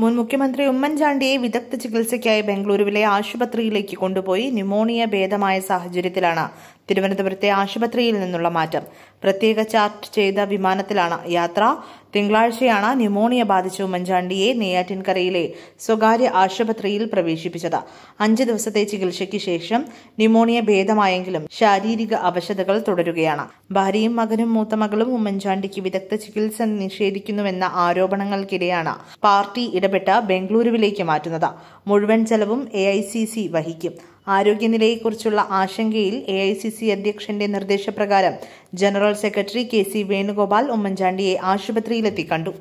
മുൻ മുഖ്യമന്ത്രി ഉമ്മൻചാണ്ടിയെ വിദഗ്ധ ചികിത്സയ്ക്കായി ബംഗളൂരുവിലെ ആശുപത്രിയിലേക്ക് കൊണ്ടുപോയി ന്യൂമോണിയ ഭേദമായ സാഹചര്യത്തിലാണ് തിരുവനന്തപുരത്തെ ആശുപത്രിയിൽ നിന്നുള്ള മാറ്റം പ്രത്യേക ചാർട്ട് ചെയ്ത വിമാനത്തിലാണ് യാത്ര തിങ്കളാഴ്ചയാണ് ന്യൂമോണിയ ബാധിച്ചു ഉമ്മൻചാണ്ടിയെ നെയ്യാറ്റിൻകരയിലെ സ്വകാര്യ ആശുപത്രിയിൽ പ്രവേശിപ്പിച്ചത് അഞ്ച് ദിവസത്തെ ചികിത്സയ്ക്ക് ശേഷം ന്യൂമോണിയ ഭേദമായെങ്കിലും ശാരീരിക അവശതകൾ തുടരുകയാണ് ഭാര്യയും മകനും മൂത്ത മകളും ഉമ്മൻചാണ്ടിക്ക് വിദഗ്ധ ചികിത്സ നിഷേധിക്കുന്നുവെന്ന ആരോപണങ്ങൾക്കിടെയാണ് പാർട്ടി ഇടപെട്ട ബംഗളൂരുവിലേക്ക് മാറ്റുന്നത് മുഴുവൻ ചെലവും എ വഹിക്കും ആരോഗ്യനിലയെക്കുറിച്ചുള്ള ആശങ്കയിൽ എ ഐ സി സി അധ്യക്ഷന്റെ നിർദ്ദേശപ്രകാരം general secretary K C Venugopal ഉമ്മൻചാണ്ടിയെ ആശുപത്രിയിലെത്തി കണ്ടു